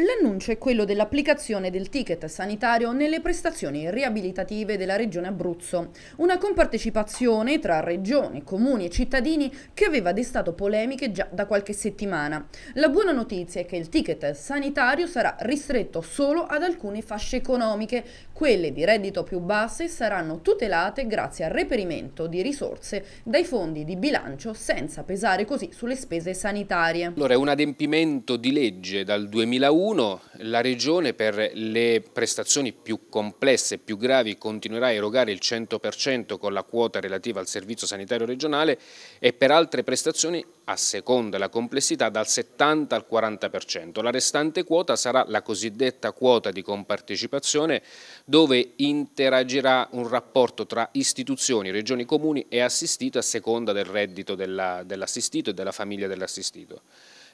L'annuncio è quello dell'applicazione del ticket sanitario nelle prestazioni riabilitative della Regione Abruzzo, una compartecipazione tra Regione, comuni e cittadini che aveva destato polemiche già da qualche settimana. La buona notizia è che il ticket sanitario sarà ristretto solo ad alcune fasce economiche, quelle di reddito più basse saranno tutelate grazie al reperimento di risorse dai fondi di bilancio senza pesare così sulle spese sanitarie. Allora è un adempimento di legge dal 2001 uno, la Regione per le prestazioni più complesse e più gravi continuerà a erogare il 100% con la quota relativa al servizio sanitario regionale e per altre prestazioni a seconda della complessità dal 70 al 40%. La restante quota sarà la cosiddetta quota di compartecipazione dove interagirà un rapporto tra istituzioni, regioni comuni e assistito a seconda del reddito dell'assistito dell e della famiglia dell'assistito.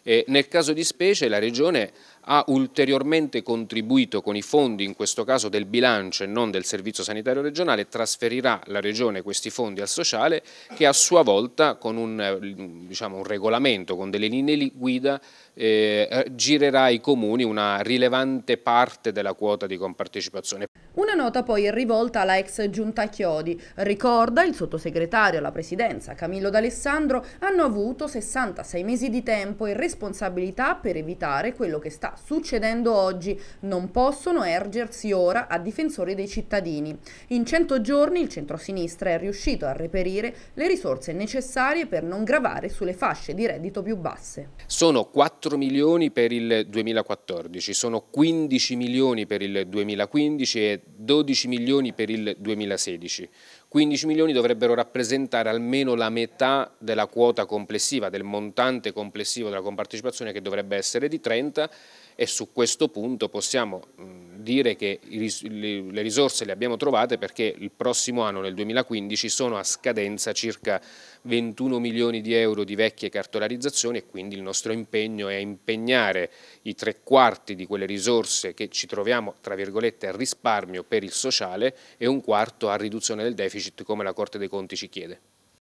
E nel caso di specie la Regione ha ulteriormente contribuito con i fondi, in questo caso del bilancio e non del Servizio Sanitario Regionale, trasferirà la Regione questi fondi al sociale che a sua volta con un, eh, diciamo, un regolamento, con delle linee guida, eh, girerà ai comuni una rilevante parte della quota di compartecipazione. Una nota poi è rivolta alla ex giunta Chiodi. Ricorda il sottosegretario alla presidenza Camillo D'Alessandro hanno avuto 66 mesi di tempo e responsabilità responsabilità per evitare quello che sta succedendo oggi. Non possono ergersi ora a difensori dei cittadini. In 100 giorni il centrosinistra è riuscito a reperire le risorse necessarie per non gravare sulle fasce di reddito più basse. Sono 4 milioni per il 2014, sono 15 milioni per il 2015 e 12 milioni per il 2016. 15 milioni dovrebbero rappresentare almeno la metà della quota complessiva, del montante complessivo della compartecipazione che dovrebbe essere di 30 e su questo punto possiamo mm, dire che le risorse le abbiamo trovate perché il prossimo anno, nel 2015, sono a scadenza circa 21 milioni di euro di vecchie cartolarizzazioni e quindi il nostro impegno è impegnare i tre quarti di quelle risorse che ci troviamo, tra virgolette, a risparmio per il sociale e un quarto a riduzione del deficit come la Corte dei Conti ci chiede.